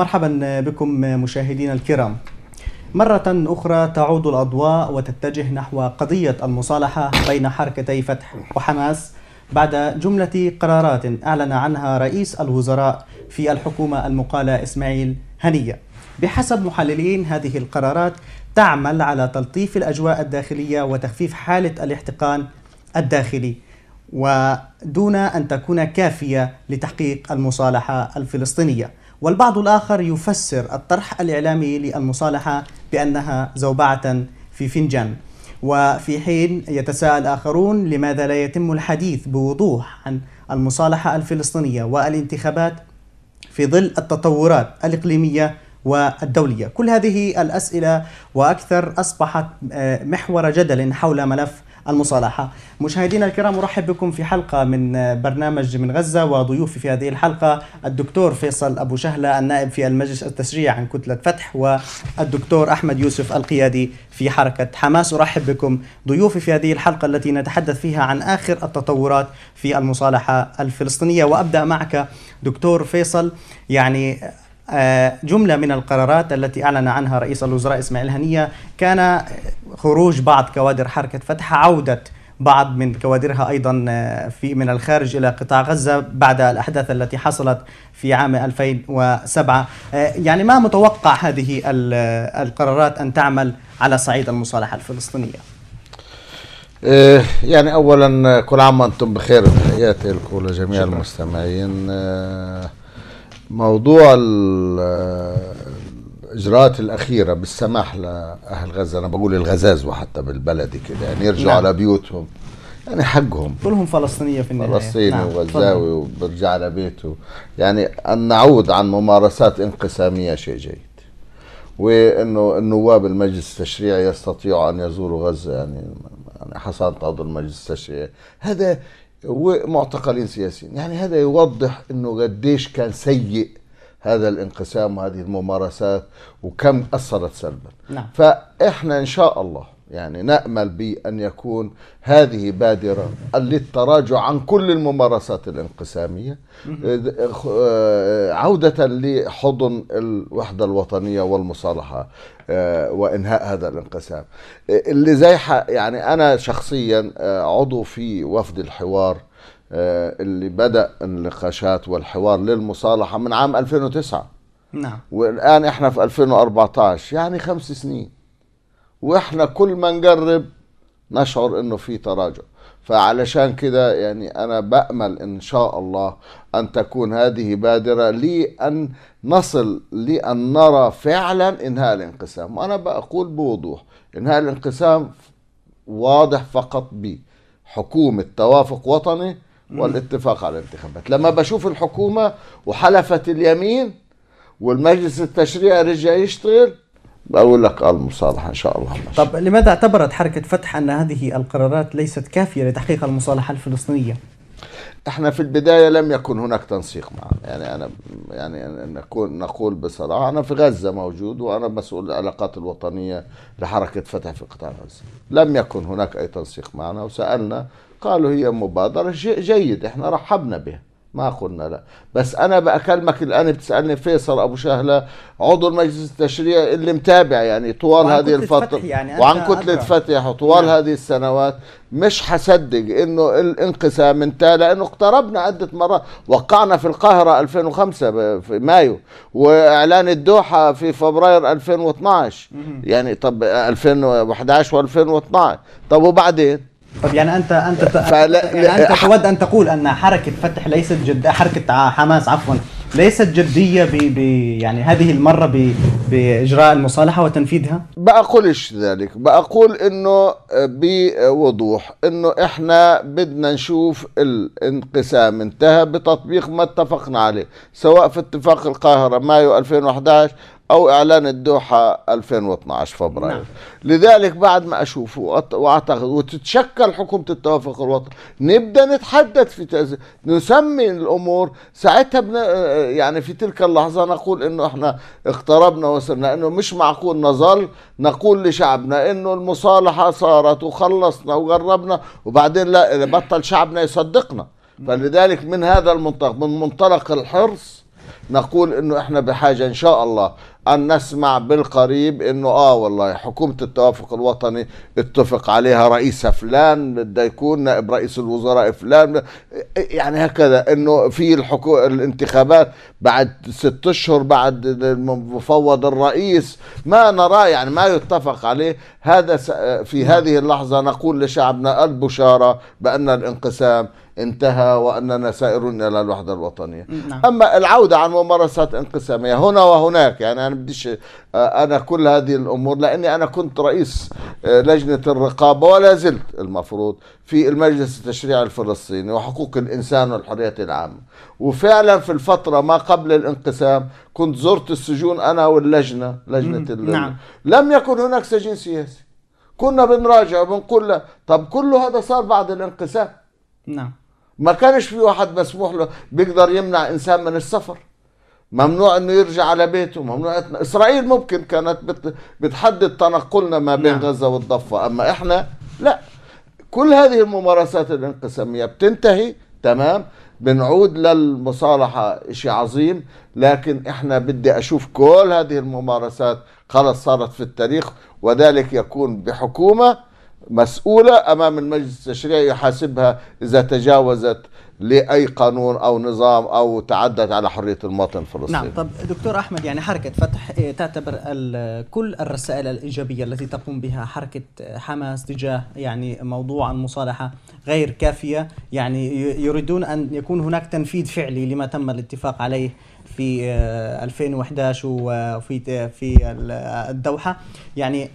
مرحبا بكم مشاهدينا الكرام مرة أخرى تعود الأضواء وتتجه نحو قضية المصالحة بين حركتي فتح وحماس بعد جملة قرارات أعلن عنها رئيس الوزراء في الحكومة المقالة إسماعيل هنية بحسب محللين هذه القرارات تعمل على تلطيف الأجواء الداخلية وتخفيف حالة الاحتقان الداخلي ودون أن تكون كافية لتحقيق المصالحة الفلسطينية والبعض الآخر يفسر الطرح الإعلامي للمصالحة بأنها زوبعة في فنجان وفي حين يتساءل آخرون لماذا لا يتم الحديث بوضوح عن المصالحة الفلسطينية والانتخابات في ظل التطورات الإقليمية والدولية كل هذه الأسئلة وأكثر أصبحت آه، محور جدل حول ملف المصالحة مشاهدينا الكرام أرحب بكم في حلقة من برنامج من غزة وضيوفي في هذه الحلقة الدكتور فيصل أبو شهلة النائب في المجلس التشريع عن كتلة فتح والدكتور أحمد يوسف القيادي في حركة حماس أرحب بكم ضيوفي في هذه الحلقة التي نتحدث فيها عن آخر التطورات في المصالحة الفلسطينية وأبدأ معك دكتور فيصل يعني آه، جملة من القرارات التي أعلن عنها رئيس الوزراء إسماعيل هنية كان خروج بعض كوادر حركة فتح عودة بعض من كوادرها ايضا آه، في من الخارج الى قطاع غزه بعد الاحداث التي حصلت في عام 2007 آه، يعني ما متوقع هذه القرارات ان تعمل على صعيد المصالحه الفلسطينيه يعني اولا كل عام وانتم بخير تحياتي لكم ولجميع المستمعين موضوع الاجراءات الاخيره بالسماح لاهل غزه انا بقول الغزاز حتى بالبلدي كده يعني يرجعوا نعم. لبيوتهم يعني حقهم كلهم فلسطينيه في النهايه فلسطيني نعم. وغزاوي وبرجع لبيته يعني ان نعود عن ممارسات انقساميه شيء جيد وانه النواب المجلس التشريعي يستطيعوا ان يزوروا غزه يعني, يعني حصلت عضو المجلس التشريعي هذا ومعتقلين سياسيين يعني هذا يوضح انه قديش كان سيء هذا الانقسام وهذه الممارسات وكم اثرت سلبا نعم. فاحنا ان شاء الله يعني نأمل بأن يكون هذه بادرة للتراجع عن كل الممارسات الانقسامية آه، عودة لحضن الوحدة الوطنية والمصالحة آه، وإنهاء هذا الانقسام آه، اللي زي يعني أنا شخصيا عضو في وفد الحوار اللي بدأ النقاشات والحوار للمصالحة من عام 2009 نعم والآن إحنا في 2014 يعني خمس سنين واحنا كل ما نجرب نشعر انه في تراجع فعلشان كده يعني انا بامل ان شاء الله ان تكون هذه بادره لان نصل لان نرى فعلا انهاء الانقسام وانا بقول بوضوح انهاء الانقسام واضح فقط بحكومه توافق وطني والاتفاق على الانتخابات لما بشوف الحكومه وحلفت اليمين والمجلس التشريعي رجع يشتغل بقول لك المصالحة إن شاء الله ماشي. طب لماذا اعتبرت حركة فتح أن هذه القرارات ليست كافية لتحقيق المصالحة الفلسطينية؟ احنا في البدايه لم يكن هناك تنسيق معنا يعني انا يعني نكون نقول بصراحه انا في غزه موجود وانا مسؤول العلاقات الوطنيه لحركه فتح في قطاع غزه لم يكن هناك اي تنسيق معنا وسالنا قالوا هي مبادره جيد احنا رحبنا بها ما قلنا لا بس انا بكلمك الان بتسالني فيصل ابو شهله عضو المجلس التشريعي اللي متابع يعني طوال هذه الفتره يعني وعن كتله فتح وطوال نعم. هذه السنوات مش حصدق انه الانقسام انتهى لانه اقتربنا عده مرات وقعنا في القاهره 2005 في مايو واعلان الدوحه في فبراير 2012 يعني طب 2011 و2012 طب وبعدين طب يعني انت انت فلا يعني انت تود ان تقول ان حركه فتح ليست جد حركه حماس عفوا ليست جديه ب... ب... يعني هذه المره ب... باجراء المصالحه وتنفيذها؟ بقولش ذلك، بقول انه بوضوح انه احنا بدنا نشوف الانقسام انتهى بتطبيق ما اتفقنا عليه، سواء في اتفاق القاهره مايو 2011 او اعلان الدوحه 2012 فبراير نعم. لذلك بعد ما اشوف واعتقد وتتشكل حكومه التوافق الوطني نبدا نتحدث في تز... نسمي الامور ساعتها بن... يعني في تلك اللحظه نقول انه احنا اقتربنا وصلنا انه مش معقول نظل نقول لشعبنا انه المصالحه صارت وخلصنا وقربنا وبعدين لا بطل شعبنا يصدقنا فلذلك من هذا المنطلق من منطلق الحرص نقول انه احنا بحاجه ان شاء الله ان نسمع بالقريب انه اه والله حكومه التوافق الوطني اتفق عليها رئيسها فلان بده يكون نائب رئيس الوزراء فلان يعني هكذا انه في الحكو... الانتخابات بعد ست اشهر بعد مفوض الرئيس ما نراه يعني ما يتفق عليه هذا في هذه اللحظه نقول لشعبنا البشاره بان الانقسام انتهى وأننا سائرون إلى الوحدة الوطنية نعم. أما العودة عن ممارسات انقسامية هنا وهناك يعني أنا بديش آه، أنا كل هذه الأمور لأني أنا كنت رئيس آه، لجنة الرقابة ولا زلت المفروض في المجلس التشريعي الفلسطيني وحقوق الإنسان والحرية العامة وفعلا في الفترة ما قبل الانقسام كنت زرت السجون أنا واللجنة لجنة اللجنة نعم. لم يكن هناك سجين سياسي كنا بنراجع وبنقول طب كل هذا صار بعد الانقسام نعم ما كانش في واحد مسموح له بيقدر يمنع انسان من السفر ممنوع انه يرجع على بيته ممنوع اسرائيل ممكن كانت بت... بتحدد تنقلنا ما بين نعم. غزه والضفه اما احنا لا كل هذه الممارسات الانقساميه بتنتهي تمام بنعود للمصالحة شيء عظيم لكن احنا بدي اشوف كل هذه الممارسات خلص صارت في التاريخ وذلك يكون بحكومة مسؤولة أمام المجلس التشريعي يحاسبها إذا تجاوزت لأي قانون أو نظام أو تعدت على حرية المواطن الفلسطيني نعم طب دكتور أحمد يعني حركة فتح إيه، تعتبر كل الرسائل الإيجابية التي تقوم بها حركة حماس تجاه يعني موضوع المصالحة غير كافية يعني يريدون أن يكون هناك تنفيذ فعلي لما تم الاتفاق عليه في 2011 آه، وفي في الدوحة يعني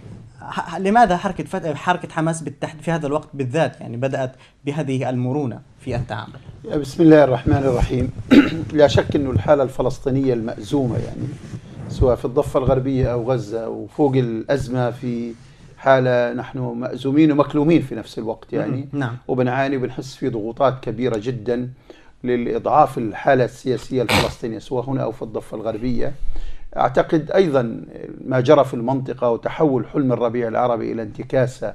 لماذا حركة فتح حركة حماس بالتحديد في هذا الوقت بالذات يعني بدأت بهذه المرونة في التعامل بسم الله الرحمن الرحيم لا شك أنه الحالة الفلسطينية المأزومة يعني سواء في الضفة الغربية أو غزة وفوق الأزمة في حالة نحن مأزومين ومكلومين في نفس الوقت يعني نعم. وبنعاني وبنحس في ضغوطات كبيرة جدا للإضعاف الحالة السياسية الفلسطينية سواء هنا أو في الضفة الغربية أعتقد أيضا ما جرى في المنطقة وتحول حلم الربيع العربي إلى انتكاسة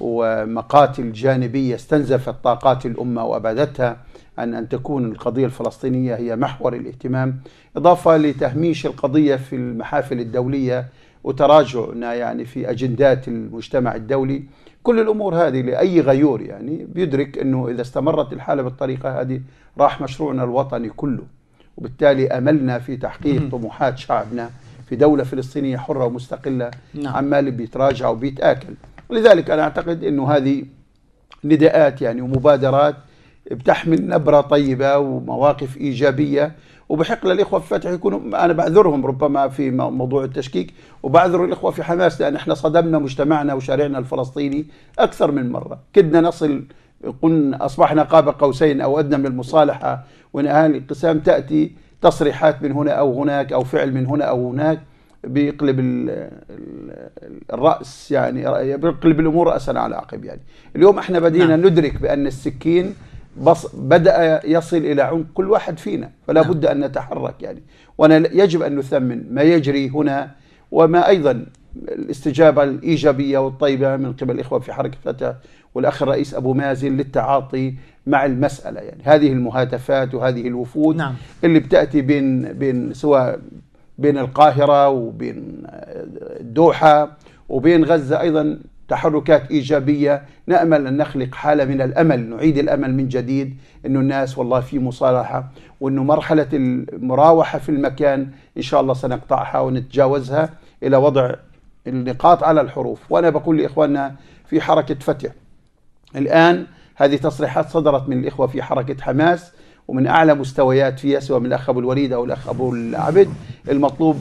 ومقاتل جانبية استنزفت طاقات الأمة وأبادتها عن أن تكون القضية الفلسطينية هي محور الاهتمام إضافة لتهميش القضية في المحافل الدولية وتراجعنا يعني في أجندات المجتمع الدولي كل الأمور هذه لأي غيور يعني بيدرك أنه إذا استمرت الحالة بالطريقة هذه راح مشروعنا الوطني كله وبالتالي أملنا في تحقيق طموحات شعبنا في دولة فلسطينية حرة ومستقلة نعم. عمال بيتراجع وبيتآكل لذلك أنا أعتقد أنه هذه نداءات يعني ومبادرات بتحمل نبرة طيبة ومواقف إيجابية وبحق للإخوة في فتح يكونوا أنا بعذرهم ربما في موضوع التشكيك وبعذر الإخوة في حماس لأن إحنا صدمنا مجتمعنا وشارعنا الفلسطيني أكثر من مرة كدنا نصل قلنا أصبحنا قاب قوسين أو أدنى من المصالحة وانهاء الانقسام تأتي تصريحات من هنا أو هناك أو فعل من هنا أو هناك بيقلب الرأس يعني بيقلب الأمور رأسا على عقب يعني اليوم احنا بدينا نعم. ندرك بأن السكين بص بدأ يصل إلى عمق كل واحد فينا فلا نعم. بد أن نتحرك يعني وأنا يجب أن نثمن ما يجري هنا وما أيضا الاستجابة الإيجابية والطيبة من قبل الإخوة في حركة فتح والأخ الرئيس أبو مازن للتعاطي مع المسألة يعني هذه المهاتفات وهذه الوفود نعم. اللي بتأتي بين, بين سواء بين القاهرة وبين الدوحة وبين غزة أيضا تحركات إيجابية نأمل أن نخلق حالة من الأمل نعيد الأمل من جديد أنه الناس والله في مصالحة وأنه مرحلة المراوحة في المكان إن شاء الله سنقطعها ونتجاوزها إلى وضع النقاط على الحروف وأنا بقول لإخواننا في حركة فتح الآن هذه تصريحات صدرت من الإخوة في حركة حماس ومن أعلى مستويات فيها سواء من الأخ أبو الوليد أو الأخ أبو العبد المطلوب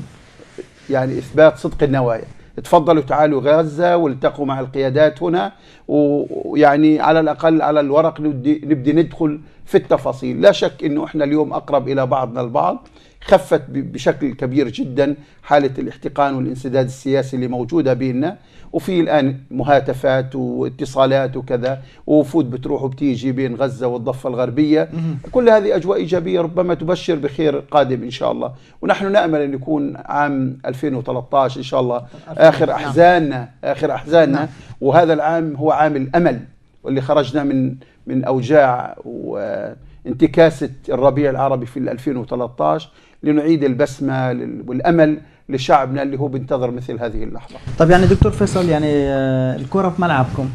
يعني إثبات صدق النوايا تفضلوا تعالوا غزة والتقوا مع القيادات هنا ويعني على الأقل على الورق نبدي ندخل في التفاصيل لا شك أنه إحنا اليوم أقرب إلى بعضنا البعض خفت بشكل كبير جدا حالة الاحتقان والانسداد السياسي اللي موجودة بيننا وفي الآن مهاتفات واتصالات وكذا ووفود بتروح وبتيجي بين غزة والضفة الغربية كل هذه أجواء إيجابية ربما تبشر بخير قادم إن شاء الله ونحن نأمل أن يكون عام 2013 إن شاء الله آخر نعم. أحزاننا آخر أحزاننا نعم. وهذا العام هو عام الأمل واللي خرجنا من من أوجاع وانتكاسة الربيع العربي في 2013 لنعيد البسمه والامل لشعبنا اللي هو بينتظر مثل هذه اللحظه. طب يعني دكتور فيصل يعني آه، الكره في ملعبكم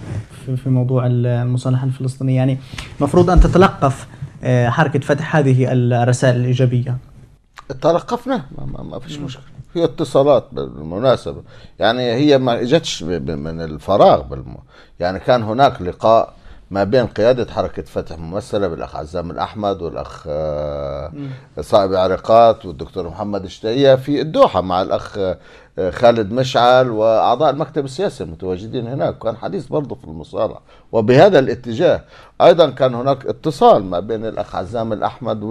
في موضوع المصالحه الفلسطينيه يعني المفروض ان تتلقف آه، حركه فتح هذه الرسائل الايجابيه. تلقفنا ما فيش مشكله. في اتصالات بالمناسبه يعني هي ما اجتش من الفراغ بالم... يعني كان هناك لقاء ما بين قيادة حركة فتح ممثلة بالأخ عزام الأحمد والأخ آه، صائب عرقات والدكتور محمد الشتية في الدوحة مع الأخ خالد مشعل واعضاء المكتب السياسي متواجدين هناك كان حديث برضه في المصارعه وبهذا الاتجاه ايضا كان هناك اتصال ما بين الاخ عزام الاحمد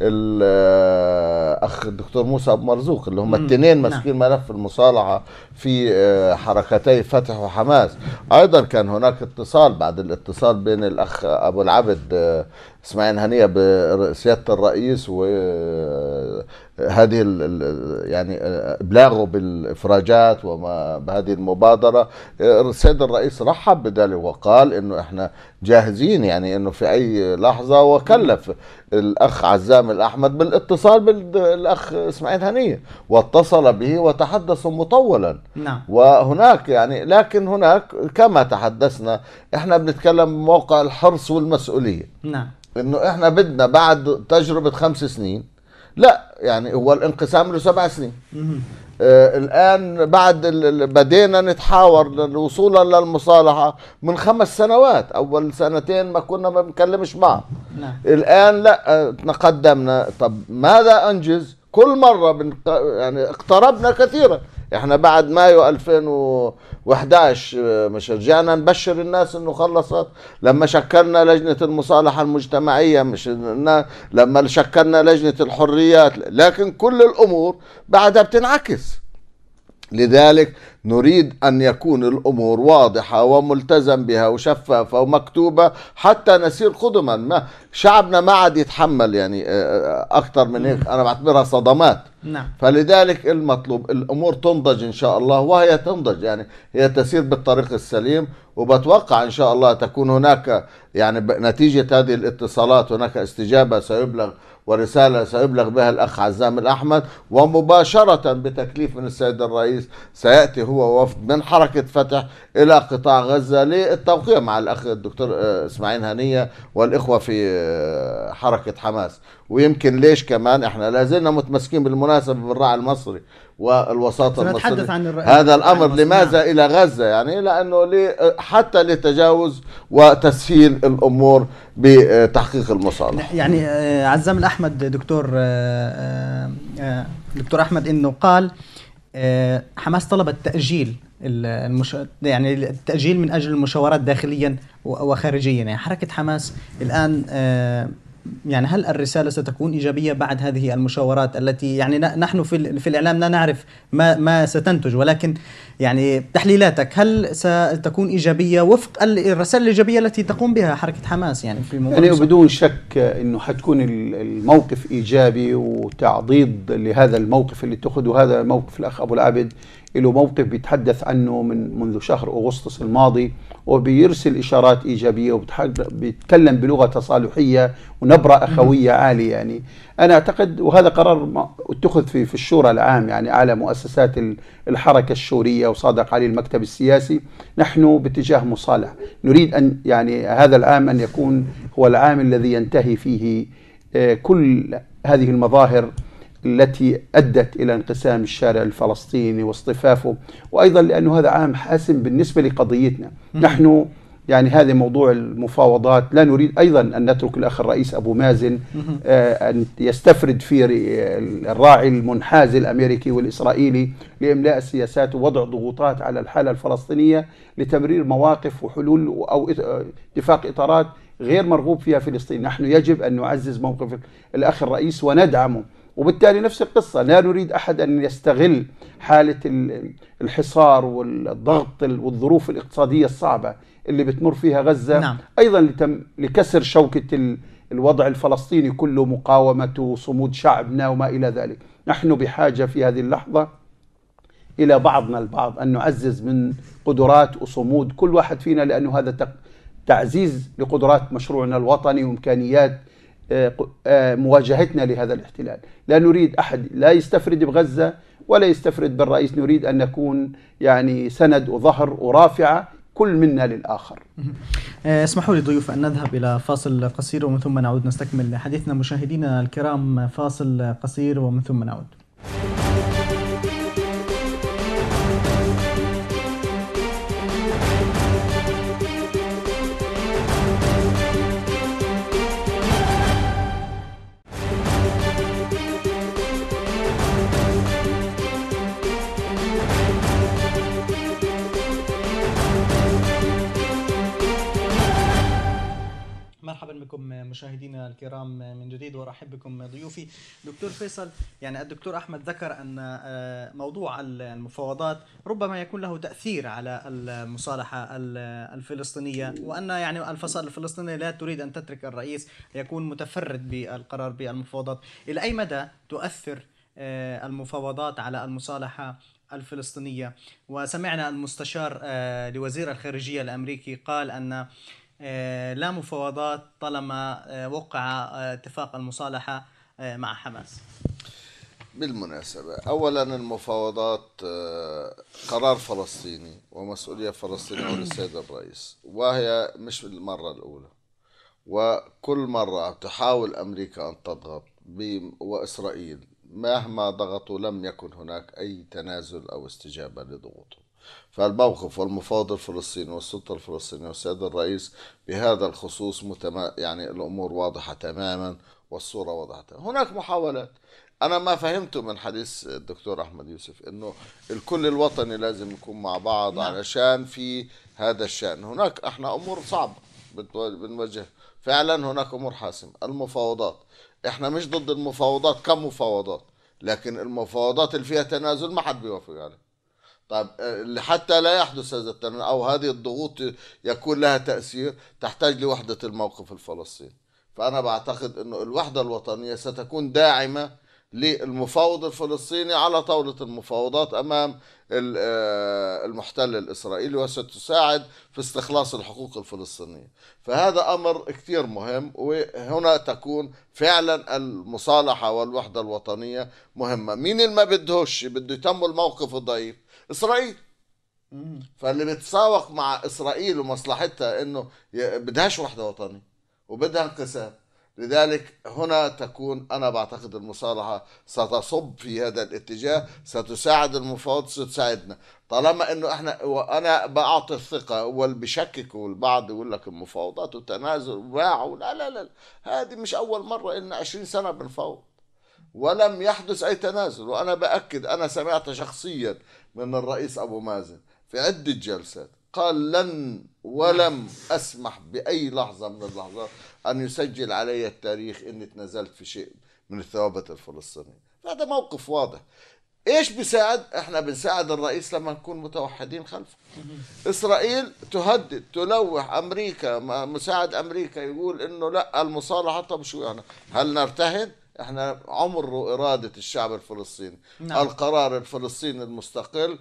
والاخ الدكتور موسى ابو مرزوق اللي هم الاثنين نعم. ماسكين ملف المصارعه في آه، حركتي فتح وحماس ايضا كان هناك اتصال بعد الاتصال بين الاخ ابو العبد آه، اسماعيل هنيه بسياده الرئيس و آه، هذه يعني ابلاغه آه، بالافراجات وما بهذه المبادره آه، السيد الرئيس رحب بذلك وقال انه احنا جاهزين يعني انه في اي لحظه وكلف الاخ عزام الاحمد بالاتصال بالاخ اسماعيل هنيه واتصل به وتحدثوا مطولا نعم. وهناك يعني لكن هناك كما تحدثنا احنا بنتكلم بموقع الحرص والمسؤوليه نعم انه احنا بدنا بعد تجربه خمس سنين لا يعني هو الانقسام له سبع سنين آه الان بعد بدينا نتحاور وصولا للمصالحه من خمس سنوات اول سنتين ما كنا ما بنكلمش بعض نعم. الان لا آه، تقدمنا طب ماذا انجز كل مره بنق... يعني اقتربنا كثيرا احنا بعد مايو 2011 آه، مش رجعنا نبشر الناس انه خلصت لما شكلنا لجنه المصالحه المجتمعيه مش لما شكلنا لجنه الحريات لكن كل الامور بعدها بتنعكس لذلك نريد أن يكون الأمور واضحة وملتزم بها وشفافة ومكتوبة حتى نسير قدما ما شعبنا ما عاد يتحمل يعني آه، آه، أكثر من هيك أنا بعتبرها صدمات نعم. فلذلك المطلوب الأمور تنضج إن شاء الله وهي تنضج يعني هي تسير بالطريق السليم وبتوقع إن شاء الله تكون هناك يعني نتيجة هذه الاتصالات هناك استجابة سيبلغ ورسالة سيبلغ بها الأخ عزام الأحمد ومباشرة بتكليف من السيد الرئيس سيأتي هو وفد من حركة فتح إلى قطاع غزة للتوقيع مع الأخ الدكتور آه، إسماعيل هنية والإخوة في آه، حركة حماس ويمكن ليش كمان احنا لازلنا متمسكين بالمناسبة بالراعي المصري والوساطة المصرية عن هذا الأمر نعم. لماذا نعم. إلى غزة يعني لأنه لي حتى لتجاوز وتسهيل الأمور بتحقيق المصالح يعني آه، عزام الأحمد دكتور دكتور أحمد إنه قال آه، حماس طلبت تاجيل المش... يعني التاجيل من اجل المشاورات داخليا وخارجيا يعني حركه حماس الان آه، يعني هل الرسالة ستكون إيجابية بعد هذه المشاورات التي يعني نحن في, في الإعلام لا نعرف ما, ما ستنتج ولكن يعني تحليلاتك هل ستكون إيجابية وفق الرسالة الإيجابية التي تقوم بها حركة حماس يعني في يعني بدون شك أنه حتكون الموقف إيجابي وتعضيد لهذا الموقف اللي اتخذه هذا موقف الأخ أبو العابد له موقف بيتحدث عنه من منذ شهر أغسطس الماضي وبيرسل إشارات إيجابية وبيتكلم بلغة تصالحية ونبرة أخوية عالية يعني أنا أعتقد وهذا قرار اتخذ في في الشورى العام يعني على مؤسسات الحركة الشوريه وصادق عليه المكتب السياسي نحن باتجاه مصالح نريد أن يعني هذا العام أن يكون هو العام الذي ينتهي فيه آه، كل هذه المظاهر التي أدت إلى انقسام الشارع الفلسطيني واصطفافه وأيضا لأنه هذا عام حاسم بالنسبة لقضيتنا نحن يعني هذا موضوع المفاوضات لا نريد أيضا أن نترك الأخ الرئيس أبو مازن آه، أن يستفرد في الراعي المنحاز الأمريكي والإسرائيلي لإملاء السياسات ووضع ضغوطات على الحالة الفلسطينية لتمرير مواقف وحلول أو آه، اتفاق إطارات غير مرغوب فيها فلسطين نحن يجب أن نعزز موقف الأخ الرئيس وندعمه وبالتالي نفس القصة لا نريد أحد أن يستغل حالة الحصار والضغط والظروف الاقتصادية الصعبة اللي بتمر فيها غزة نعم. أيضا لكسر شوكة الوضع الفلسطيني كله مقاومته وصمود شعبنا وما إلى ذلك نحن بحاجة في هذه اللحظة إلى بعضنا البعض أن نعزز من قدرات وصمود كل واحد فينا لأنه هذا تعزيز لقدرات مشروعنا الوطني وإمكانيات آه، آه، مواجهتنا لهذا الاحتلال لا نريد أحد لا يستفرد بغزة ولا يستفرد بالرئيس نريد أن نكون يعني سند وظهر ورافعة كل منا للآخر اسمحوا لي ضيوف أن نذهب إلى فاصل قصير ومن ثم نعود نستكمل حديثنا مشاهدينا الكرام فاصل قصير ومن ثم نعود مرحبا بكم مشاهدينا الكرام من جديد وارحب بكم ضيوفي دكتور فيصل يعني الدكتور احمد ذكر ان آه، موضوع المفاوضات ربما يكون له تاثير على المصالحه الفلسطينيه وان يعني الفصائل الفلسطينيه لا تريد ان تترك الرئيس يكون متفرد بالقرار بالمفاوضات الى اي مدى تؤثر آه، المفاوضات على المصالحه الفلسطينيه وسمعنا المستشار آه، لوزير الخارجيه الامريكي قال ان آه، لا مفاوضات طالما آه، وقع آه، اتفاق المصالحة مع حماس بالمناسبة أولا المفاوضات قرار فلسطيني ومسؤولية فلسطينية للسيد الرئيس وهي مش المرة الأولى وكل مرة تحاول أمريكا أن تضغط وإسرائيل مهما ضغطوا لم يكن هناك أي تنازل أو استجابة لضغوطهم فالموقف والمفاوض الفلسطيني والسلطة الفلسطينية والسيد الرئيس بهذا الخصوص متما يعني الأمور واضحة تماما والصورة واضحة تماما. هناك محاولات أنا ما فهمته من حديث الدكتور أحمد يوسف إنه الكل الوطني لازم يكون مع بعض نعم. علشان في هذا الشأن هناك إحنا أمور صعبة بنواجه فعلا هناك أمور حاسمة المفاوضات إحنا مش ضد المفاوضات كمفاوضات لكن المفاوضات اللي فيها تنازل ما حد بيوافق عليها طيب حتى لا يحدث هذا التنمر أو هذه الضغوط يكون لها تأثير تحتاج لوحدة الموقف الفلسطيني فأنا بعتقد أنه الوحدة الوطنية ستكون داعمة للمفاوض الفلسطيني على طاولة المفاوضات أمام آه، المحتل الإسرائيلي وستساعد في استخلاص الحقوق الفلسطينية فهذا أمر كثير مهم وهنا تكون فعلا المصالحة والوحدة الوطنية مهمة مين اللي ما بدهوش بده يتم الموقف الضعيف اسرائيل فاللي بيتساوق مع اسرائيل ومصلحتها انه بدهاش وحده وطنيه وبدها انقسام لذلك هنا تكون انا بعتقد المصالحه ستصب في هذا الاتجاه ستساعد المفاوض ستساعدنا طالما انه احنا وانا بعطي الثقه واللي بشكك والبعض يقول لك المفاوضات وتنازل وباعوا لا لا لا هذه مش اول مره ان 20 سنه بنفاوض ولم يحدث اي تنازل وانا باكد انا سمعت شخصيا من الرئيس أبو مازن في عدة جلسات قال لن ولم أسمح بأي لحظة من اللحظات أن يسجل علي التاريخ أني تنازلت في شيء من الثوابت الفلسطينية هذا موقف واضح ايش بيساعد؟ احنا بنساعد الرئيس لما نكون متوحدين خلفه. اسرائيل تهدد تلوح امريكا مساعد امريكا يقول انه لا المصالحه طب شو يعني؟ هل نرتهن؟ احنا عمر إرادة الشعب الفلسطيني نعم. القرار الفلسطيني المستقل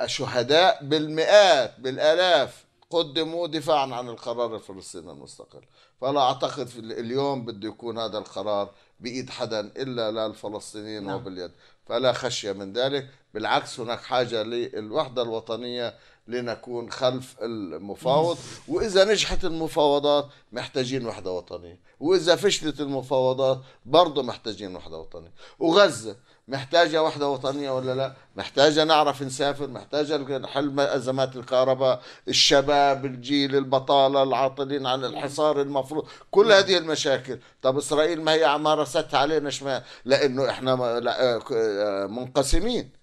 الشهداء بالمئات بالآلاف قدموا دفاعا عن القرار الفلسطيني المستقل فلا أعتقد اليوم بده يكون هذا القرار بإيد حدا إلا للفلسطينيين نعم. وباليد فلا خشية من ذلك بالعكس هناك حاجة للوحدة الوطنية لنكون خلف المفاوض وإذا نجحت المفاوضات محتاجين وحدة وطنية وإذا فشلت المفاوضات برضه محتاجين وحدة وطنية وغزة محتاجة وحدة وطنية ولا لا محتاجة نعرف نسافر محتاجة نحل أزمات الكهرباء الشباب الجيل البطالة العاطلين عن الحصار المفروض كل هذه المشاكل طب إسرائيل ما هي مارستها علينا شمال لأنه إحنا آه، آه، منقسمين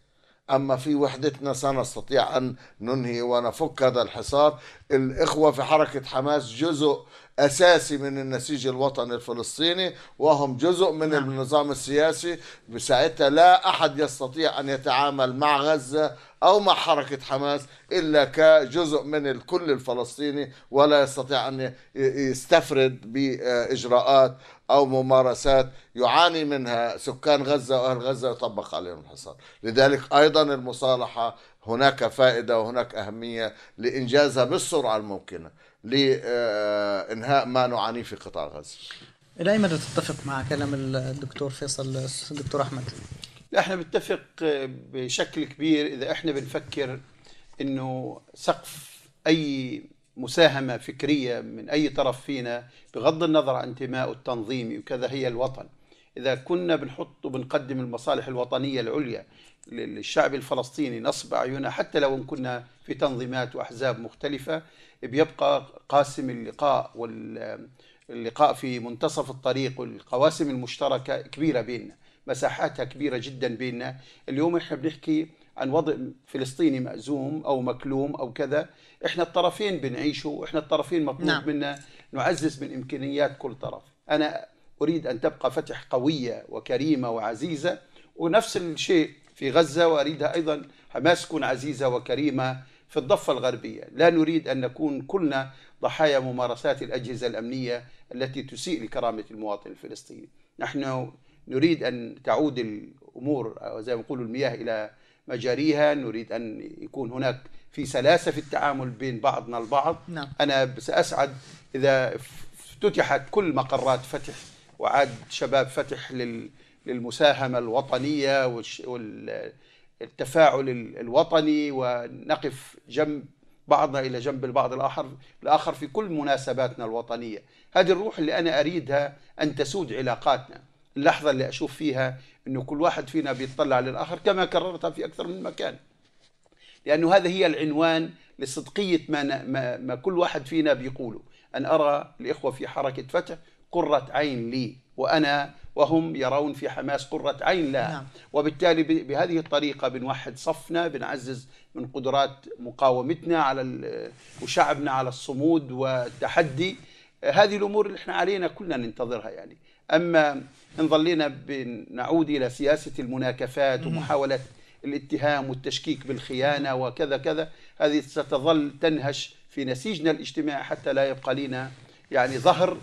أما في وحدتنا سنستطيع أن ننهي ونفك هذا الحصار الإخوة في حركة حماس جزء أساسي من النسيج الوطني الفلسطيني وهم جزء من نعم. النظام السياسي بساعتها لا أحد يستطيع أن يتعامل مع غزة أو مع حركة حماس إلا كجزء من الكل الفلسطيني ولا يستطيع أن يستفرد بإجراءات أو ممارسات يعاني منها سكان غزة وأهل غزة يطبق عليهم الحصار لذلك أيضا المصالحة هناك فائدة وهناك أهمية لإنجازها بالسرعة الممكنة لإنهاء ما نعانيه في قطاع غزة إلى أي مدى تتفق مع كلام الدكتور فيصل الدكتور أحمد؟ احنا بنتفق بشكل كبير إذا احنا بنفكر إنه سقف أي مساهمة فكرية من أي طرف فينا بغض النظر عن انتمائه التنظيمي وكذا هي الوطن إذا كنا بنحط وبنقدم المصالح الوطنية العليا للشعب الفلسطيني نصب أعيننا حتى لو كنا في تنظيمات وأحزاب مختلفة بيبقى قاسم اللقاء واللقاء في منتصف الطريق والقواسم المشتركة كبيرة بيننا مساحاتها كبيرة جدا بيننا اليوم احنا بنحكي عن وضع فلسطيني مأزوم أو مكلوم أو كذا إحنا الطرفين بنعيشه وإحنا الطرفين مطلوب نعم. منا نعزز من إمكانيات كل طرف أنا أريد أن تبقى فتح قوية وكريمة وعزيزة ونفس الشيء في غزة وأريدها أيضا حماس تكون عزيزة وكريمة في الضفة الغربية لا نريد أن نكون كلنا ضحايا ممارسات الأجهزة الأمنية التي تسيء لكرامة المواطن الفلسطيني نحن نريد أن تعود الأمور زي ما يقولوا المياه إلى مجاريها نريد أن يكون هناك في سلاسة في التعامل بين بعضنا البعض نعم. أنا سأسعد إذا افتتحت كل مقرات فتح وعاد شباب فتح للمساهمة الوطنية والتفاعل الوطني ونقف جنب بعضنا إلى جنب البعض الآخر الآخر في كل مناسباتنا الوطنية هذه الروح اللي أنا أريدها أن تسود علاقاتنا اللحظة اللي أشوف فيها أنه كل واحد فينا بيطلع للآخر كما كررتها في أكثر من مكان لأنه هذا هي العنوان لصدقية ما, ما, ما كل واحد فينا بيقوله أن أرى الإخوة في حركة فتح قرة عين لي وأنا وهم يرون في حماس قرة عين لها نعم. وبالتالي بهذه الطريقة بنوحد صفنا بنعزز من قدرات مقاومتنا على وشعبنا على الصمود والتحدي هذه الأمور اللي احنا علينا كلنا ننتظرها يعني أما إن ظلينا نعود إلى سياسة المناكفات ومحاولة الاتهام والتشكيك بالخيانة وكذا كذا هذه ستظل تنهش في نسيجنا الاجتماعي حتى لا يبقى لنا يعني ظهر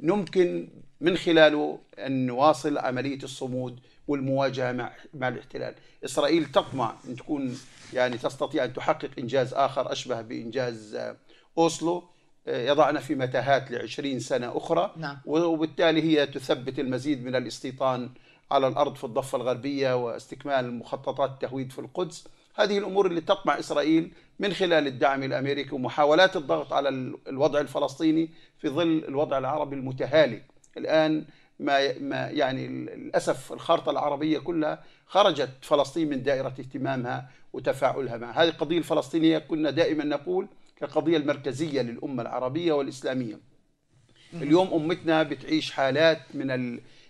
نمكن من خلاله أن نواصل عملية الصمود والمواجهة مع, مع الاحتلال إسرائيل تطمع أن تكون يعني تستطيع أن تحقق إنجاز آخر أشبه بإنجاز آه، أوسلو يضعنا في متاهات لعشرين سنة أخرى نعم. وبالتالي هي تثبت المزيد من الاستيطان على الأرض في الضفة الغربية واستكمال مخططات التهويد في القدس هذه الأمور اللي تطمع إسرائيل من خلال الدعم الأمريكي ومحاولات الضغط على الوضع الفلسطيني في ظل الوضع العربي المتهالك الآن ما ما يعني للاسف الخارطه العربيه كلها خرجت فلسطين من دائره اهتمامها وتفاعلها مع هذه القضيه الفلسطينيه كنا دائما نقول كقضية المركزية للأمة العربية والإسلامية اليوم أمتنا بتعيش حالات من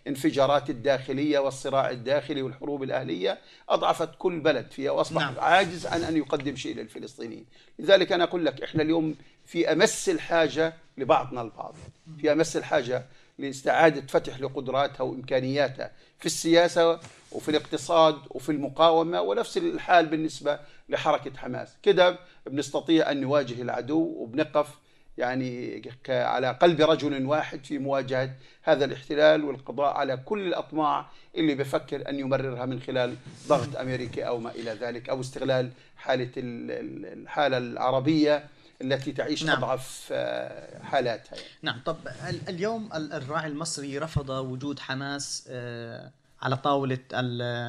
الانفجارات الداخلية والصراع الداخلي والحروب الأهلية أضعفت كل بلد فيها وأصبح نعم. عاجز عن أن يقدم شيء للفلسطينيين لذلك أنا أقول لك إحنا اليوم في أمس الحاجة لبعضنا البعض في أمس الحاجة لاستعادة فتح لقدراتها وإمكانياتها في السياسة وفي الاقتصاد وفي المقاومة ونفس الحال بالنسبة لحركة حماس كده بنستطيع أن نواجه العدو وبنقف يعني على قلب رجل واحد في مواجهة هذا الاحتلال والقضاء على كل الأطماع اللي بفكر أن يمررها من خلال ضغط أمريكي أو ما إلى ذلك أو استغلال حالة الحالة العربية التي تعيش نعم. أضعف آه، حالاتها يعني. نعم طب اليوم الراعي المصري رفض وجود حماس آه، على طاولة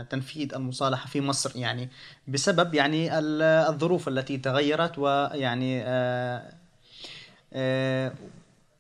تنفيذ المصالحة في مصر يعني بسبب يعني الظروف التي تغيرت ويعني آه،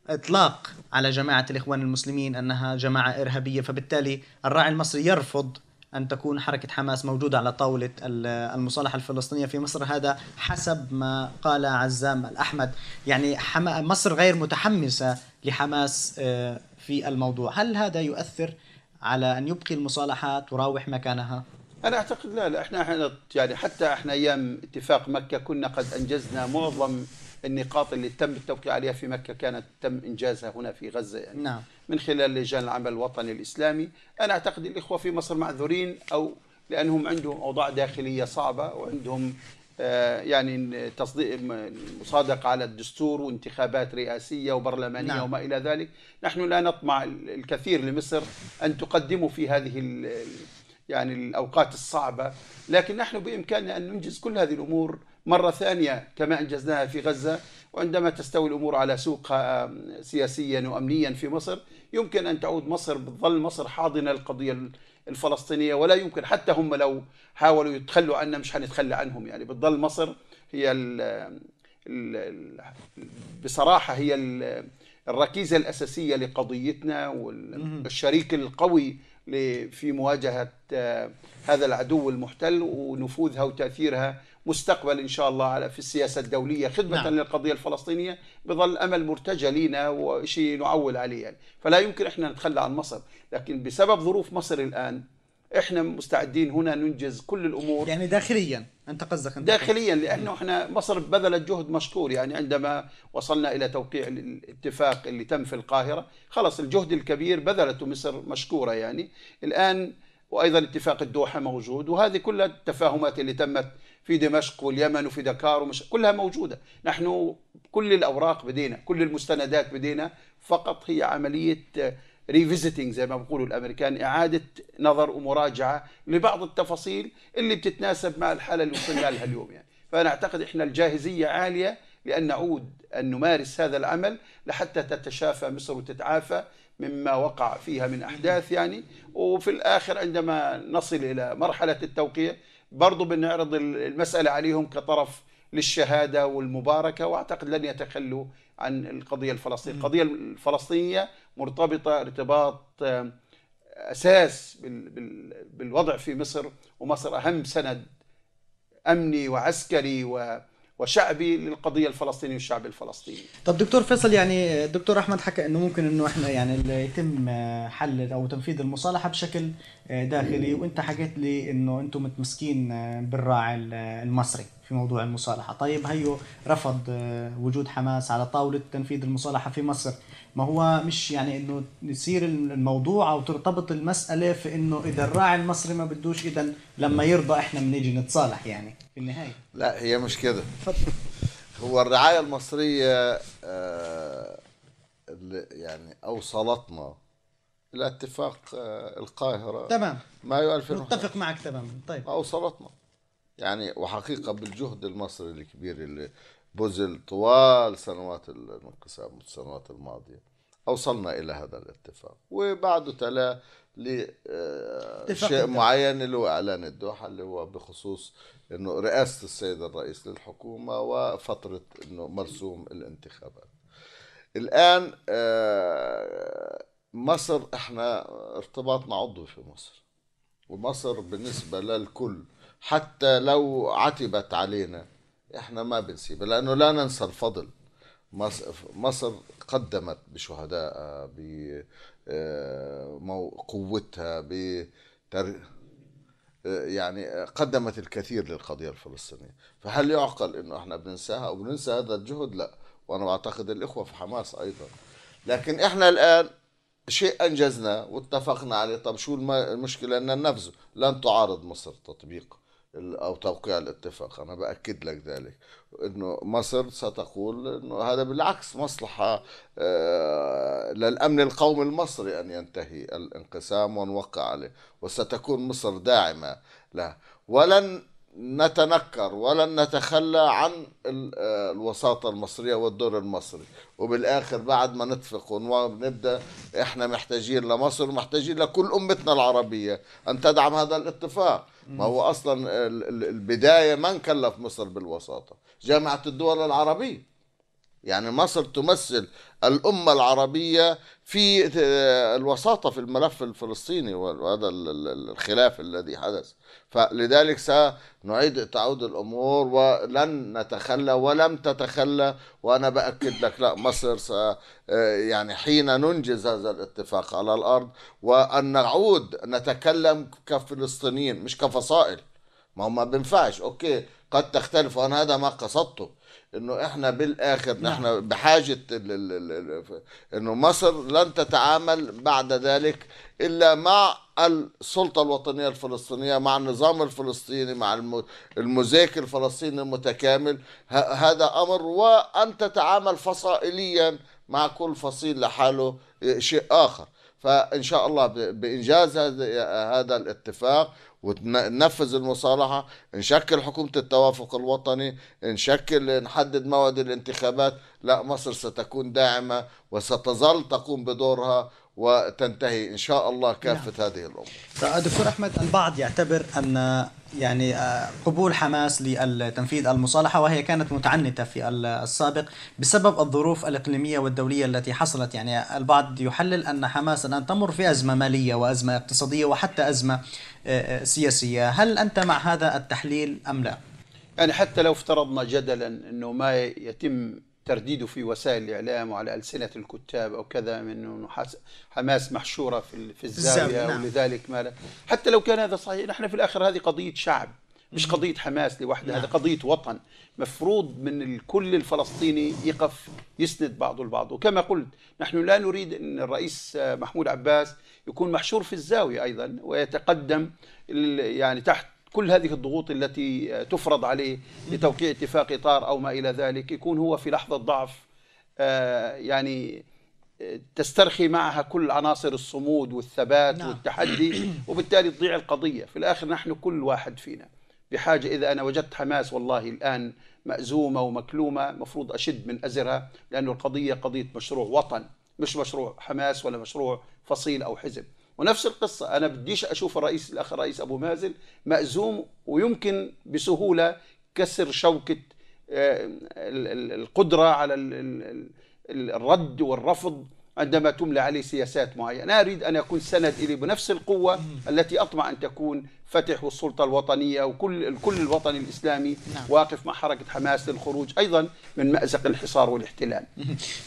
إطلاق على جماعة الإخوان المسلمين أنها جماعة إرهابية فبالتالي الراعي المصري يرفض أن تكون حركة حماس موجودة على طاولة المصالحة الفلسطينية في مصر هذا حسب ما قال عزام الأحمد يعني مصر غير متحمسة لحماس آه، في الموضوع هل هذا يؤثر على أن يبقي المصالحة تراوح مكانها؟ أنا أعتقد لا, لا إحنا يعني حتى إحنا أيام اتفاق مكة كنا قد أنجزنا معظم النقاط اللي تم التوقيع عليها في مكة كانت تم إنجازها هنا في غزة يعني نعم. من خلال لجان العمل الوطني الإسلامي أنا أعتقد الإخوة في مصر معذورين أو لأنهم عندهم أوضاع داخلية صعبة وعندهم آه، يعني تصديق مصادقة على الدستور وانتخابات رئاسية وبرلمانية نعم. وما إلى ذلك نحن لا نطمع الكثير لمصر أن تقدموا في هذه يعني الأوقات الصعبة لكن نحن بإمكاننا أن ننجز كل هذه الأمور مرة ثانية كما أنجزناها في غزة وعندما تستوي الأمور على سوقها آه، سياسيا وأمنيا في مصر يمكن أن تعود مصر بتظل مصر حاضنة القضية الفلسطينية ولا يمكن حتى هم لو حاولوا يتخلوا عنا مش هنتخلى عنهم يعني بتظل مصر هي ال ال ال بصراحة هي الركيزة الأساسية لقضيتنا والشريك القوي في مواجهة آه، هذا العدو المحتل ونفوذها وتأثيرها مستقبل إن شاء الله على في السياسة الدولية خدمة نعم. للقضية الفلسطينية بظل أمل مرتجى لينا وشيء نعول عليه يعني. فلا يمكن إحنا نتخلى عن مصر لكن بسبب ظروف مصر الآن احنا مستعدين هنا ننجز كل الامور يعني داخليا انت قصدك داخليا لانه احنا مصر بذلت جهد مشكور يعني عندما وصلنا الى توقيع الاتفاق اللي تم في القاهره خلص الجهد الكبير بذلته مصر مشكوره يعني الان وايضا اتفاق الدوحه موجود وهذه كلها التفاهمات اللي تمت في دمشق واليمن وفي دكار ومش كلها موجودة نحن كل الأوراق بدينا كل المستندات بدينا فقط هي عملية ريفيزيتنج زي ما بيقولوا الامريكان اعاده نظر ومراجعه لبعض التفاصيل اللي بتتناسب مع الحاله اللي وصلنا لها اليوم يعني فانا اعتقد احنا الجاهزيه عاليه لان نعود ان نمارس هذا العمل لحتى تتشافى مصر وتتعافى مما وقع فيها من احداث يعني وفي الاخر عندما نصل الى مرحله التوقيع برضو بنعرض المسألة عليهم كطرف للشهادة والمباركة وأعتقد لن يتخلوا عن القضية الفلسطينية القضية الفلسطينية مرتبطة ارتباط آه، أساس بالوضع في مصر ومصر أهم سند أمني وعسكري و وشعبي للقضيه الفلسطينيه والشعب الفلسطيني. طب دكتور فيصل يعني دكتور احمد حكى انه ممكن انه احنا يعني يتم آه، حل او تنفيذ المصالحه بشكل آه، داخلي وانت حكيت لي انه انتم متمسكين آه، بالراعي المصري. في موضوع المصالحة طيب هيو رفض آه، وجود حماس على طاولة تنفيذ المصالحة في مصر ما هو مش يعني انه يصير الموضوع او ترتبط المسألة في انه اذا الراعي المصري ما بدوش اذا لما يرضى احنا بنيجي نتصالح يعني في النهاية لا هي مش كده هو الرعاية المصرية آه، اللي يعني اوصلتنا الى اتفاق آه، القاهرة تمام مايو 2011 متفق معك تماما طيب اوصلتنا يعني وحقيقة بالجهد المصري الكبير اللي بذل طوال سنوات الانقسام السنوات الماضية أوصلنا إلى هذا الاتفاق وبعده تلا لشيء آه، معين اللي هو إعلان الدوحة اللي هو بخصوص أنه رئاسة السيد الرئيس للحكومة وفترة أنه مرسوم الانتخابات الآن آه، مصر احنا ارتباطنا عضوي في مصر ومصر بالنسبة للكل حتى لو عتبت علينا احنا ما بنسيبها لانه لا ننسى الفضل مصر قدمت بشهدائها بقوتها ب آه، يعني قدمت الكثير للقضية الفلسطينية فهل يعقل انه احنا بننساها او بننسى هذا الجهد لا وانا بعتقد الاخوة في حماس ايضا لكن احنا الان شيء انجزناه واتفقنا عليه طب شو المشكلة ان ننفذه لن تعارض مصر تطبيقه او توقيع الاتفاق انا باكد لك ذلك انه مصر ستقول انه هذا بالعكس مصلحه آه، للامن القومي المصري ان ينتهي الانقسام ونوقع عليه وستكون مصر داعمه له ولن نتنكر ولن نتخلى عن آه، الوساطة المصرية والدور المصري وبالآخر بعد ما نتفق ونبدأ إحنا محتاجين لمصر ومحتاجين لكل أمتنا العربية أن تدعم هذا الاتفاق ما هو اصلا البدايه من كلف مصر بالوساطه جامعه الدول العربيه يعني مصر تمثل الأمة العربية في الوساطة في الملف الفلسطيني وهذا الخلاف الذي حدث فلذلك سنعيد تعود الأمور ولن نتخلى ولم تتخلى وأنا بأكد لك لا مصر س يعني حين ننجز هذا الاتفاق على الأرض وأن نعود نتكلم كفلسطينيين مش كفصائل ما هو ما بينفعش أوكي قد تختلف وأنا هذا ما قصدته انه احنا بالاخر نعم. احنا بحاجه انه مصر لن تتعامل بعد ذلك الا مع السلطه الوطنيه الفلسطينيه مع النظام الفلسطيني مع الموزيك الفلسطيني المتكامل هذا امر وان تتعامل فصائليا مع كل فصيل لحاله شيء اخر فان شاء الله بانجاز هذا الاتفاق وننفذ المصالحه نشكل حكومه التوافق الوطني نشكل نحدد موعد الانتخابات لا مصر ستكون داعمه وستظل تقوم بدورها وتنتهي ان شاء الله نعم. كافه نعم. هذه الامور. دكتور احمد البعض يعتبر ان يعني آه، قبول حماس لتنفيذ المصالحه وهي كانت متعنته في السابق بسبب الظروف الاقليميه والدوليه التي حصلت يعني البعض يحلل ان حماس الان تمر في ازمه ماليه وازمه اقتصاديه وحتى ازمه آه، آه، سياسيه، هل انت مع هذا التحليل ام لا؟ يعني حتى لو افترضنا جدلا انه ما يتم ترديده في وسائل الإعلام وعلى ألسنة الكتاب أو كذا من أنه حماس محشورة في, في الزاوية نعم. ولذلك ما حتى لو كان هذا صحيح نحن في الآخر هذه قضية شعب مش قضية حماس لوحدها نعم. هذه قضية وطن مفروض من الكل الفلسطيني يقف يسند بعضه البعض وكما قلت نحن لا نريد أن الرئيس محمود عباس يكون محشور في الزاوية أيضا ويتقدم يعني تحت كل هذه الضغوط التي تفرض عليه لتوقيع اتفاق إطار أو ما إلى ذلك يكون هو في لحظة ضعف آه، يعني آه، تسترخي معها كل عناصر الصمود والثبات نعم. والتحدي وبالتالي تضيع القضية في الآخر نحن كل واحد فينا بحاجة إذا أنا وجدت حماس والله الآن مأزومة ومكلومة مفروض أشد من أزرها لأن القضية قضية مشروع وطن مش مشروع حماس ولا مشروع فصيل أو حزب ونفس القصة أنا بديش أشوف الرئيس الأخ الرئيس أبو مازن مأزوم ويمكن بسهولة كسر شوكة آه، القدرة على الرد والرفض عندما تملى عليه سياسات معينة أنا أريد أن أكون سند إلي بنفس القوة التي أطمع أن تكون فتح والسلطة الوطنية وكل الكل الوطني الإسلامي نعم. واقف مع حركة حماس للخروج أيضا من مأزق الحصار والاحتلال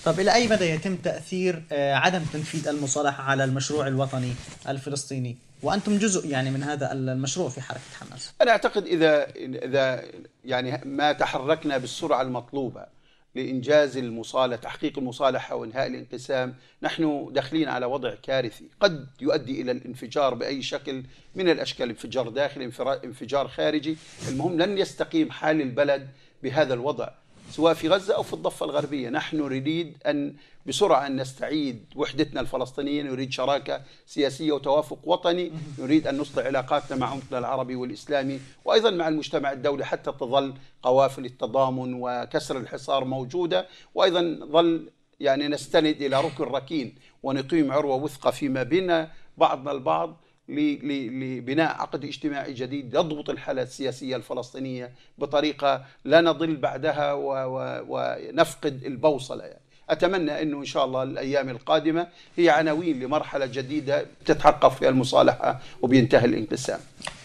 طب إلى أي مدى يتم تأثير آه، عدم تنفيذ المصالحة على المشروع الوطني الفلسطيني وأنتم جزء يعني من هذا المشروع في حركة حماس أنا أعتقد إذا إذا يعني ما تحركنا بالسرعة المطلوبة لإنجاز المصالة تحقيق المصالحة وإنهاء الانقسام نحن داخلين على وضع كارثي قد يؤدي إلى الانفجار بأي شكل من الأشكال انفجار داخلي انفجار خارجي المهم لن يستقيم حال البلد بهذا الوضع سواء في غزة أو في الضفة الغربية نحن نريد أن بسرعه ان نستعيد وحدتنا الفلسطينيه نريد شراكه سياسيه وتوافق وطني نريد ان نصلح علاقاتنا مع عمقنا العربي والاسلامي وايضا مع المجتمع الدولي حتى تظل قوافل التضامن وكسر الحصار موجوده وايضا ظل يعني نستند الى ركن ركين ونقيم عروه وثقه فيما بيننا بعضنا البعض لبناء عقد اجتماعي جديد يضبط الحالة السياسية الفلسطينية بطريقة لا نضل بعدها ونفقد البوصلة يعني. أتمنى أنه إن شاء الله الأيام القادمة هي عناوين لمرحلة جديدة تتحقق فيها المصالحة وبينتهي الانقسام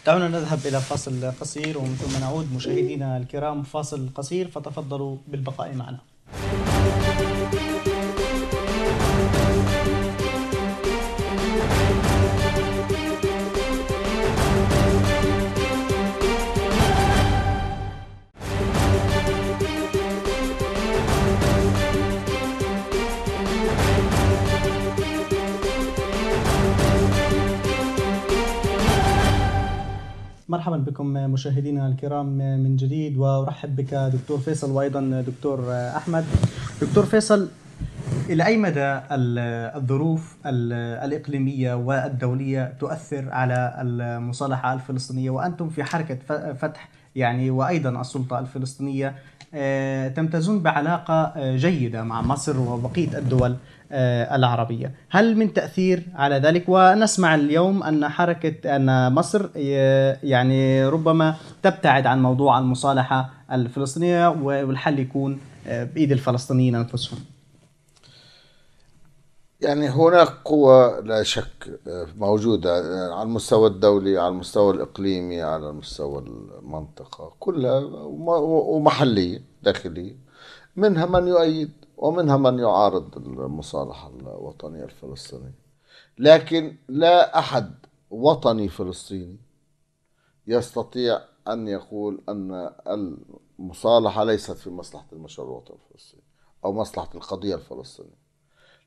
دعونا نذهب إلى فاصل قصير ومن ثم نعود مشاهدينا الكرام فاصل قصير فتفضلوا بالبقاء معنا مرحبا بكم مشاهدينا الكرام من جديد وارحب بك دكتور فيصل وايضا دكتور احمد دكتور فيصل الى اي مدى الظروف الاقليميه والدوليه تؤثر على المصالحه الفلسطينيه وانتم في حركه فتح يعني وايضا السلطه الفلسطينيه آه، تمتازون بعلاقه جيده مع مصر وبقيه الدول آه، العربية هل من تأثير على ذلك ونسمع اليوم أن حركة أن مصر يعني ربما تبتعد عن موضوع المصالحة الفلسطينية والحل يكون آه، بإيد الفلسطينيين أنفسهم يعني هناك قوى لا شك آه، موجودة على المستوى الدولي على المستوى الإقليمي على مستوى المنطقة كلها ومحلية داخلية منها من يؤيد ومنها من يعارض المصالحة الوطنية الفلسطينية لكن لا أحد وطني فلسطيني يستطيع أن يقول أن المصالحة ليست في مصلحة المشروع الوطني الفلسطيني أو مصلحة القضية الفلسطينية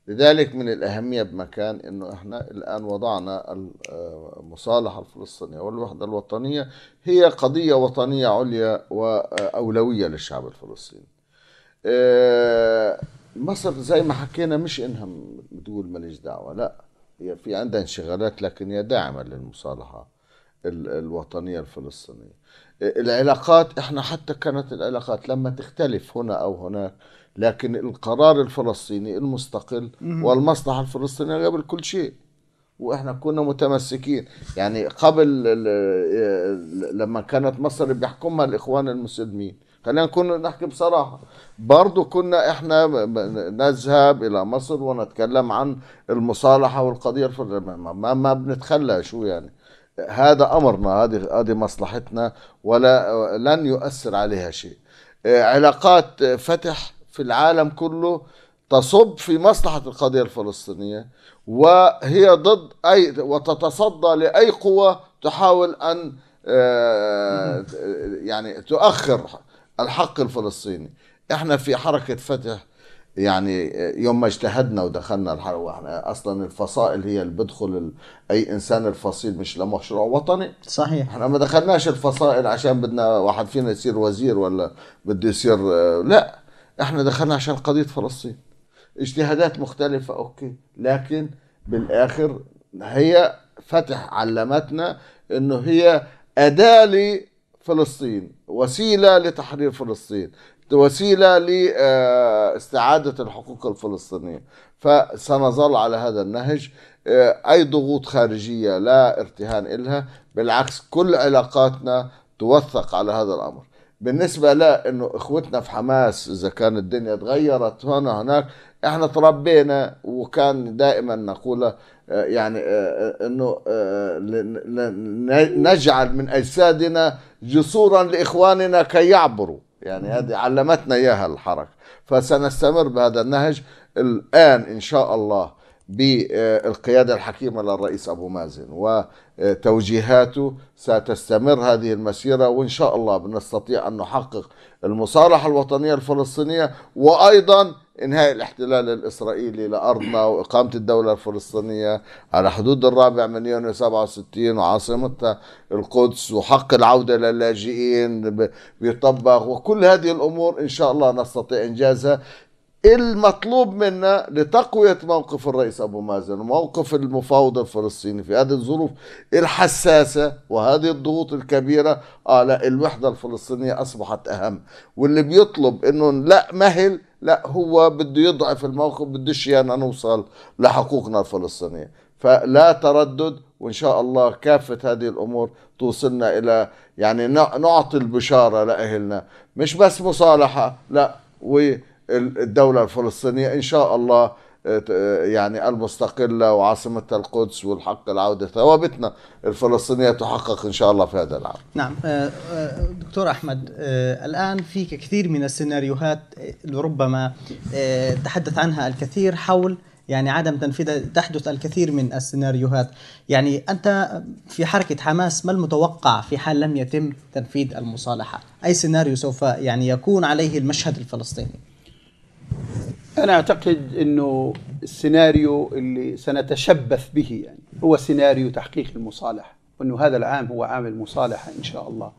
لذلك من الأهمية بمكان أنه إحنا الآن وضعنا المصالحة الفلسطينية والوحدة الوطنية هي قضية وطنية عليا وأولوية للشعب الفلسطيني آه، مصر زي ما حكينا مش انها بتقول ماليش دعوه لا هي في عندها انشغالات لكن هي داعمه للمصالحه الوطنيه الفلسطينيه آه، العلاقات احنا حتى كانت العلاقات لما تختلف هنا او هناك لكن القرار الفلسطيني المستقل والمصلحه الفلسطينيه قبل كل شيء واحنا كنا متمسكين يعني قبل آه، لما كانت مصر بيحكمها الاخوان المسلمين خلينا نكون نحكي بصراحة برضو كنا احنا نذهب الى مصر ونتكلم عن المصالحة والقضية ما, ما بنتخلى شو يعني هذا امرنا هذه هذه مصلحتنا ولا لن يؤثر عليها شيء علاقات فتح في العالم كله تصب في مصلحة القضية الفلسطينية وهي ضد أي وتتصدى لأي قوة تحاول أن آه، يعني تؤخر الحق الفلسطيني احنا في حركه فتح يعني يوم ما اجتهدنا ودخلنا الحرب واحنا اصلا الفصائل هي اللي ال... اي انسان الفصيل مش لمشروع وطني صحيح احنا ما دخلناش الفصائل عشان بدنا واحد فينا يصير وزير ولا بده يصير لا احنا دخلنا عشان قضيه فلسطين اجتهادات مختلفه اوكي لكن بالاخر هي فتح علمتنا انه هي اداه فلسطين وسيلة لتحرير فلسطين وسيلة لاستعادة الحقوق الفلسطينية فسنظل على هذا النهج أي ضغوط خارجية لا ارتهان إلها بالعكس كل علاقاتنا توثق على هذا الأمر بالنسبة لا أنه إخوتنا في حماس إذا كان الدنيا تغيرت هنا هناك احنا تربينا وكان دائما نقولها يعني آه، آه، انه آه، نجعل من اجسادنا جسورا لاخواننا كي يعبروا يعني هذه علمتنا اياها الحركه فسنستمر بهذا النهج الان ان شاء الله بالقياده الحكيمه للرئيس ابو مازن وتوجيهاته ستستمر هذه المسيره وان شاء الله بنستطيع ان نحقق المصالحه الوطنيه الفلسطينيه وايضا انهاء الاحتلال الاسرائيلي لارضنا واقامه الدوله الفلسطينيه على حدود الرابع من يونيو 67 وعاصمتها القدس وحق العوده للاجئين بيطبق وكل هذه الامور ان شاء الله نستطيع انجازها المطلوب منا لتقوية موقف الرئيس أبو مازن وموقف المفاوض الفلسطيني في هذه الظروف الحساسة وهذه الضغوط الكبيرة على آه، الوحدة الفلسطينية أصبحت أهم واللي بيطلب أنه لا مهل لا هو بده يضعف الموقف بدوش يعني نوصل لحقوقنا الفلسطينية فلا تردد وإن شاء الله كافة هذه الأمور توصلنا إلى يعني نعطي البشارة لأهلنا مش بس مصالحة لا والدولة الفلسطينية إن شاء الله يعني المستقلة وعاصمة القدس والحق العودة ثوابتنا الفلسطينية تحقق إن شاء الله في هذا العام نعم آه، آه، دكتور أحمد آه، الآن في كثير من السيناريوهات ربما تحدث عنها الكثير حول يعني عدم تنفيذ تحدث الكثير من السيناريوهات يعني أنت في حركة حماس ما المتوقع في حال لم يتم تنفيذ المصالحة أي سيناريو سوف يعني يكون عليه المشهد الفلسطيني أنا أعتقد أنه السيناريو اللي سنتشبث به يعني هو سيناريو تحقيق المصالحة وأنه هذا العام هو عام المصالحة إن شاء الله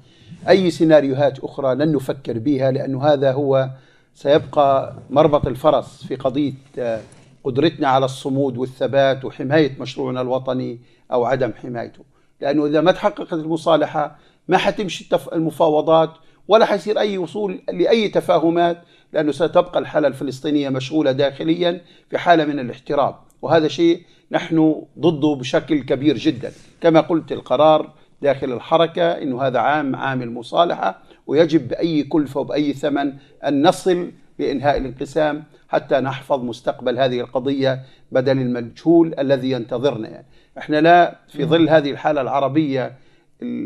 أي سيناريوهات أخرى لن نفكر بها لأنه هذا هو سيبقى مربط الفرس في قضية آه، قدرتنا على الصمود والثبات وحماية مشروعنا الوطني أو عدم حمايته لأنه إذا ما تحققت المصالحة ما حتمشي المفاوضات ولا حيصير أي وصول لأي تفاهمات لأنه ستبقى الحالة الفلسطينية مشغولة داخليا في حالة من الاحتراب وهذا شيء نحن ضده بشكل كبير جدا كما قلت القرار داخل الحركة أنه هذا عام عام المصالحة ويجب بأي كلفة وبأي ثمن أن نصل لإنهاء الانقسام حتى نحفظ مستقبل هذه القضية بدل المجهول الذي ينتظرنا احنا لا في ظل هذه الحالة العربية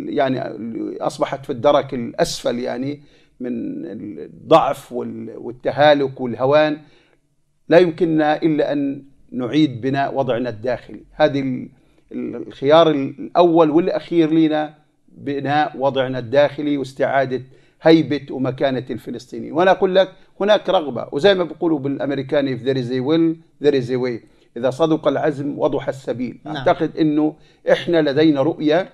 يعني أصبحت في الدرك الأسفل يعني من الضعف والتهالك والهوان لا يمكننا الا ان نعيد بناء وضعنا الداخلي هذه الخيار الاول والاخير لنا بناء وضعنا الداخلي واستعاده هيبه ومكانه الفلسطينيين وانا اقول لك هناك رغبه وزي ما بيقولوا بالامريكان if there is a will there is a way اذا صدق العزم وضح السبيل نعم. اعتقد انه احنا لدينا رؤيه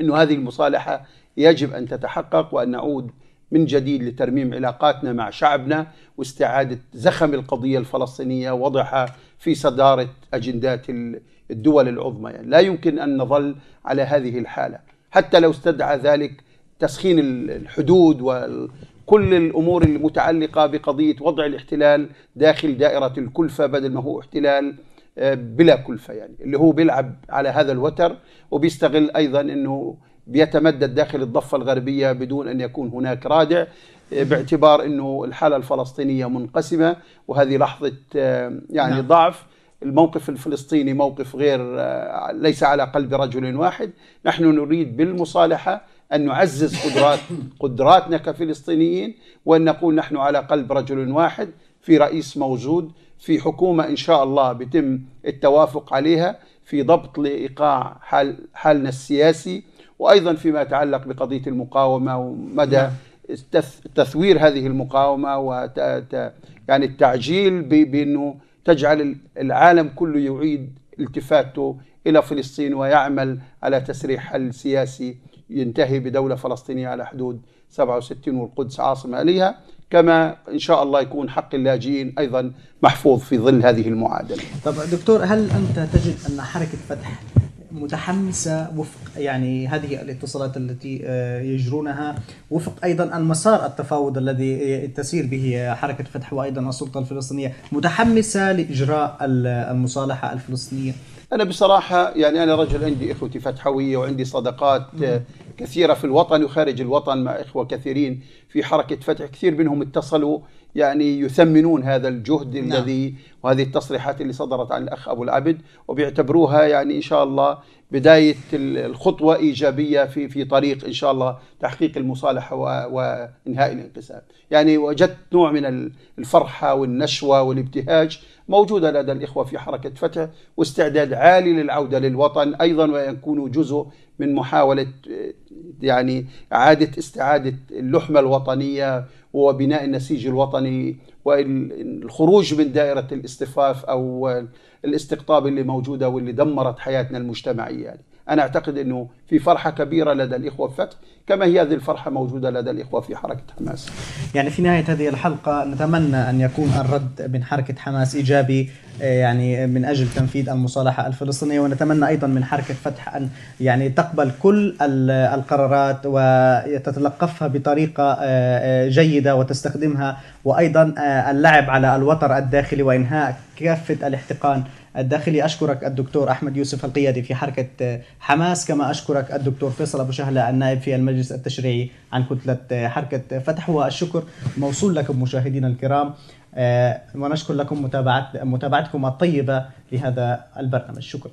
انه هذه المصالحه يجب ان تتحقق وان نعود من جديد لترميم علاقاتنا مع شعبنا واستعادة زخم القضية الفلسطينية وضعها في صدارة أجندات الدول العظمى يعني لا يمكن أن نظل على هذه الحالة حتى لو استدعى ذلك تسخين الحدود وكل الأمور المتعلقة بقضية وضع الاحتلال داخل دائرة الكلفة بدل ما هو احتلال آه، بلا كلفة يعني اللي هو بيلعب على هذا الوتر وبيستغل أيضا أنه بيتمدد داخل الضفة الغربية بدون أن يكون هناك رادع آه، باعتبار أنه الحالة الفلسطينية منقسمة وهذه لحظة آه، يعني نعم. ضعف الموقف الفلسطيني موقف غير آه، ليس على قلب رجل واحد نحن نريد بالمصالحة أن نعزز قدرات قدراتنا كفلسطينيين وأن نقول نحن على قلب رجل واحد في رئيس موجود في حكومة إن شاء الله بتم التوافق عليها في ضبط لإيقاع حال حالنا السياسي وأيضا فيما يتعلق بقضية المقاومة ومدى نعم. تثوير هذه المقاومة و يعني التعجيل بأنه تجعل العالم كله يعيد التفاته إلى فلسطين ويعمل على تسريع حل سياسي ينتهي بدولة فلسطينية على حدود 67 والقدس عاصمة لها كما إن شاء الله يكون حق اللاجئين أيضا محفوظ في ظل هذه المعادلة طب دكتور هل أنت تجد أن حركة فتح متحمسة وفق يعني هذه الاتصالات التي آه، يجرونها وفق أيضا المسار التفاوض الذي تسير به حركة فتح وأيضا السلطة الفلسطينية متحمسة لإجراء المصالحة الفلسطينية أنا بصراحة يعني أنا رجل عندي إخوتي فتحوية وعندي صداقات آه، كثيرة في الوطن وخارج الوطن مع إخوة كثيرين في حركة فتح كثير منهم اتصلوا يعني يثمنون هذا الجهد نعم. الذي وهذه التصريحات اللي صدرت عن الأخ أبو العبد وبيعتبروها يعني إن شاء الله بداية الخطوة إيجابية في في طريق إن شاء الله تحقيق المصالحة وإنهاء الانقسام يعني وجدت نوع من الفرحة والنشوة والابتهاج موجودة لدى الإخوة في حركة فتح واستعداد عالي للعودة للوطن أيضا وأن يكونوا جزء من محاولة آه، يعني إعادة استعادة اللحمة الوطنية وبناء النسيج الوطني والخروج من دائرة الاستفاف أو الاستقطاب اللي موجودة واللي دمرت حياتنا المجتمعية يعني. أنا أعتقد أنه في فرحة كبيرة لدى الإخوة في فتح كما هي هذه الفرحة موجودة لدى الإخوة في حركة حماس يعني في نهاية هذه الحلقة نتمنى أن يكون الرد من حركة حماس إيجابي آه، يعني من أجل تنفيذ المصالحة الفلسطينية ونتمنى أيضا من حركة فتح أن يعني تقبل كل القرارات وتتلقفها بطريقة آه، آه، جيدة وتستخدمها وأيضا اللعب على الوتر الداخلي وإنهاء كافة الاحتقان الداخلي أشكرك الدكتور أحمد يوسف القيادي في حركة آه، حماس كما أشكرك الدكتور فيصل أبو شهلة النائب في المجلس التشريعي عن كتلة آه، حركة فتح والشكر موصول لكم مشاهدينا الكرام آه، ونشكر لكم متابعت متابعتكم الطيبة لهذا البرنامج شكرا